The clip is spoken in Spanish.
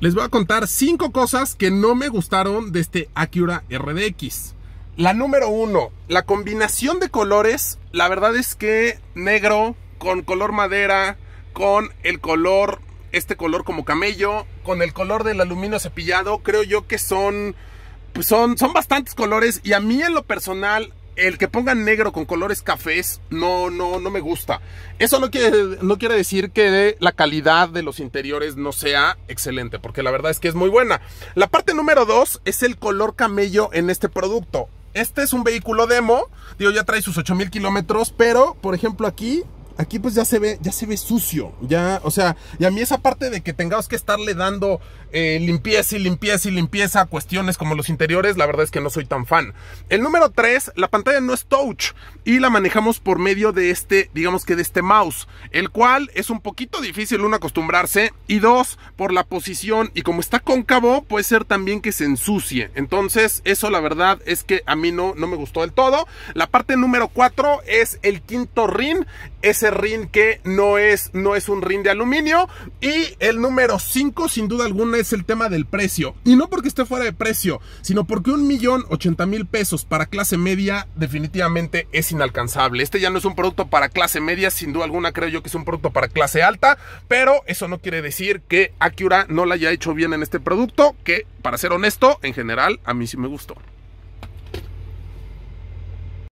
les voy a contar 5 cosas que no me gustaron de este Acura RDX. La número 1, la combinación de colores, la verdad es que negro con color madera, con el color, este color como camello, con el color del aluminio cepillado, creo yo que son, pues son, son bastantes colores y a mí en lo personal el que pongan negro con colores cafés no, no, no me gusta. Eso no quiere, no quiere decir que la calidad de los interiores no sea excelente, porque la verdad es que es muy buena. La parte número dos es el color camello en este producto. Este es un vehículo demo, digo, ya trae sus 8000 kilómetros, pero por ejemplo aquí aquí pues ya se ve, ya se ve sucio. Ya, o sea, y a mí esa parte de que tengamos que estarle dando eh, limpieza y limpieza y limpieza a cuestiones como los interiores, la verdad es que no soy tan fan. El número 3, la pantalla no es touch y la manejamos por medio de este, digamos que de este mouse, el cual es un poquito difícil uno acostumbrarse y dos, por la posición y como está cóncavo, puede ser también que se ensucie. Entonces, eso la verdad es que a mí no, no me gustó del todo. La parte número 4 es el quinto ring, ese rin que no es, no es un rin de aluminio. Y el número 5, sin duda alguna, es el tema del precio. Y no porque esté fuera de precio, sino porque un millón ochenta mil pesos para clase media definitivamente es inalcanzable. Este ya no es un producto para clase media, sin duda alguna creo yo que es un producto para clase alta, pero eso no quiere decir que Acura no la haya hecho bien en este producto, que para ser honesto, en general a mí sí me gustó.